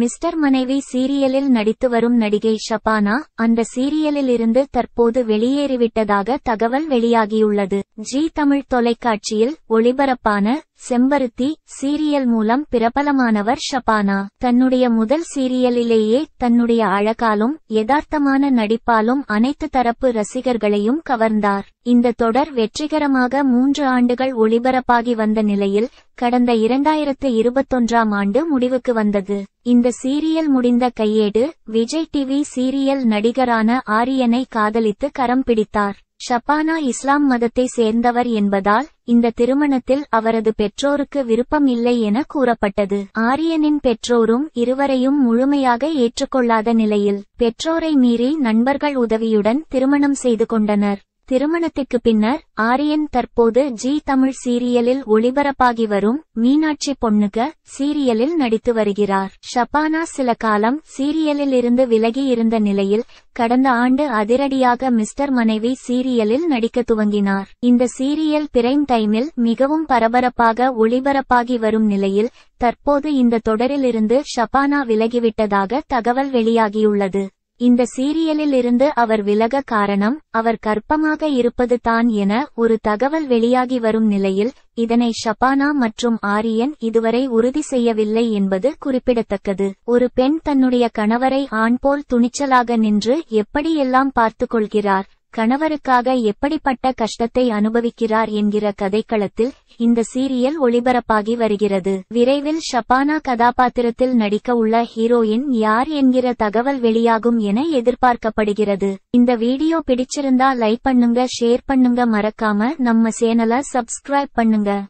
mister மனைவி சீரியலில் நடித்து வரும் நடிகை ஷபானா அந்த சீரியலில் இருந்து தற்போது வெளியேறிவிட்டதாக தகவல் வெளியாகியுள்ளது ஜி தமிழ் தொலைக்காட்சியில் ஒளிபரப்பான செம்பருத்தி சீரியல் மூலம் பிரபலமானவர் ஷபானா தன்னுடைய முதல் சீரியலிலேயே தன்னுடைய அழகாலும் யதார்த்தமான நடிப்பாலும் அனைத்து தரப்பு ரசிகர்களையும் கவர்ந்தார் இந்த தொடர் வெற்றிகரமாக மூன்று ஆண்டுகள் ஒளிபரப்பாகி வந்த நிலையில் கடந்த இரண்டாயிரத்து இருபத்தொன்றாம் ஆண்டு முடிவுக்கு வந்தது இந்த சீரியல் முடிந்த கையேடு விஜய் டிவி சீரியல் நடிகரான ஆரியனை காதலித்து கரம் பிடித்தார் ஷபானா இஸ்லாம் மதத்தை சேர்ந்தவர் என்பதால் இந்த திருமணத்தில் அவரது பெற்றோருக்கு விருப்பம் இல்லை என கூறப்பட்டது ஆரியனின் பெற்றோரும் இருவரையும் முழுமையாக ஏற்றுக்கொள்ளாத நிலையில் பெற்றோரை மீறி நண்பர்கள் உதவியுடன் திருமணம் செய்து கொண்டனர் திருமணத்திற்கு பின்னர் ஆரியன் தற்போது ஜி தமிழ் சீரியலில் ஒளிபரப்பாகி வரும் மீனாட்சி பொண்ணுக சீரியலில் நடித்து வருகிறார் ஷபானா சில காலம் சீரியலில் இருந்து விலகி இருந்த நிலையில் கடந்த ஆண்டு அதிரடியாக மிஸ்டர் மனைவி சீரியலில் நடிக்க துவங்கினார் இந்த சீரியல் பிரைம் டைமில் மிகவும் பரபரப்பாக ஒளிபரப்பாகி வரும் நிலையில் தற்போது இந்த தொடரிலிருந்து ஷபானா விலகிவிட்டதாக தகவல் வெளியாகியுள்ளது இந்த சீரியலில் இருந்து அவர் விலக காரணம் அவர் கற்பமாக இருப்பது தான் என ஒரு தகவல் வெளியாகி வரும் நிலையில் இதனை ஷபானா மற்றும் ஆரியன் இதுவரை உறுதி செய்யவில்லை என்பது குறிப்பிடத்தக்கது ஒரு பெண் தன்னுடைய கணவரை ஆண் போல் துணிச்சலாக நின்று எப்படியெல்லாம் கொள்கிறார் கணவருக்காக எப்படிப்பட்ட கஷ்டத்தை அனுபவிக்கிறார் என்கிற கதைக்களத்தில் இந்த சீரியல் ஒளிபரப்பாகி வருகிறது விரைவில் ஷபானா கதாபாத்திரத்தில் நடிக்க உள்ள ஹீரோயின் யார் என்கிற தகவல் வெளியாகும் என எதிர்பார்க்கப்படுகிறது இந்த வீடியோ பிடிச்சிருந்தா லைக் பண்ணுங்க ஷேர் பண்ணுங்க மறக்காம நம்ம சேனல சப்ஸ்கிரைப் பண்ணுங்க